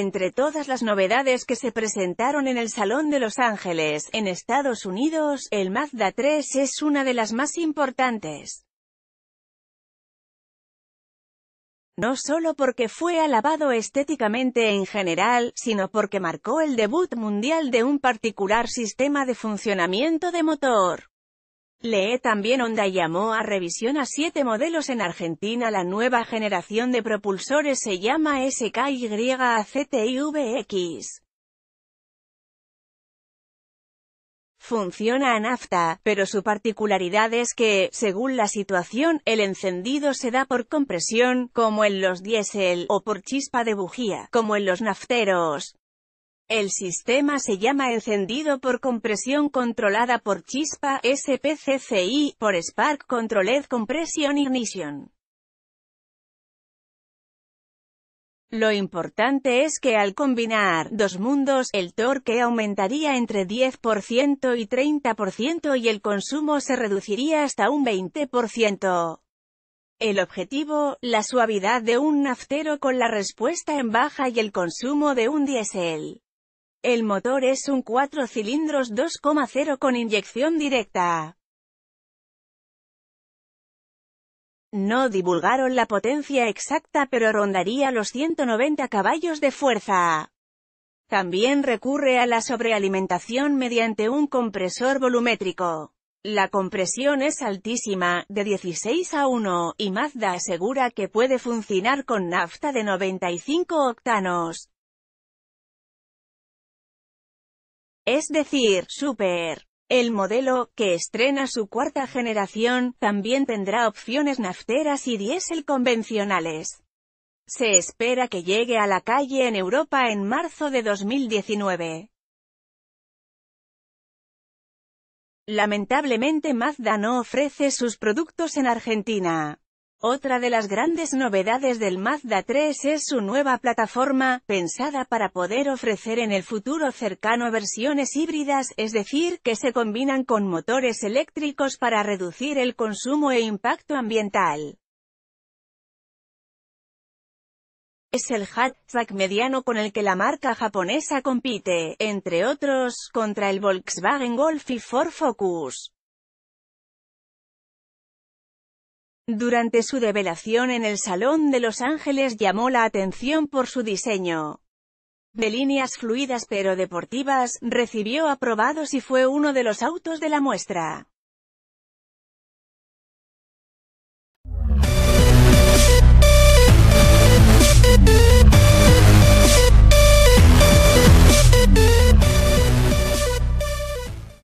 Entre todas las novedades que se presentaron en el Salón de Los Ángeles, en Estados Unidos, el Mazda 3 es una de las más importantes. No solo porque fue alabado estéticamente en general, sino porque marcó el debut mundial de un particular sistema de funcionamiento de motor. Lee también Honda llamó a revisión a siete modelos en Argentina. La nueva generación de propulsores se llama SKYACTIVX. Funciona a nafta, pero su particularidad es que, según la situación, el encendido se da por compresión, como en los diésel, o por chispa de bujía, como en los nafteros. El sistema se llama encendido por compresión controlada por chispa, SPCCI, por Spark Controlled Compression Ignition. Lo importante es que al combinar dos mundos, el torque aumentaría entre 10% y 30% y el consumo se reduciría hasta un 20%. El objetivo, la suavidad de un naftero con la respuesta en baja y el consumo de un diésel. El motor es un 4 cilindros 2,0 con inyección directa. No divulgaron la potencia exacta pero rondaría los 190 caballos de fuerza. También recurre a la sobrealimentación mediante un compresor volumétrico. La compresión es altísima, de 16 a 1, y Mazda asegura que puede funcionar con nafta de 95 octanos. es decir, Super. El modelo, que estrena su cuarta generación, también tendrá opciones nafteras y diésel convencionales. Se espera que llegue a la calle en Europa en marzo de 2019. Lamentablemente Mazda no ofrece sus productos en Argentina. Otra de las grandes novedades del Mazda 3 es su nueva plataforma, pensada para poder ofrecer en el futuro cercano versiones híbridas, es decir, que se combinan con motores eléctricos para reducir el consumo e impacto ambiental. Es el hatchback mediano con el que la marca japonesa compite, entre otros, contra el Volkswagen Golf y Ford Focus. Durante su develación en el Salón de Los Ángeles llamó la atención por su diseño de líneas fluidas pero deportivas, recibió aprobados y fue uno de los autos de la muestra.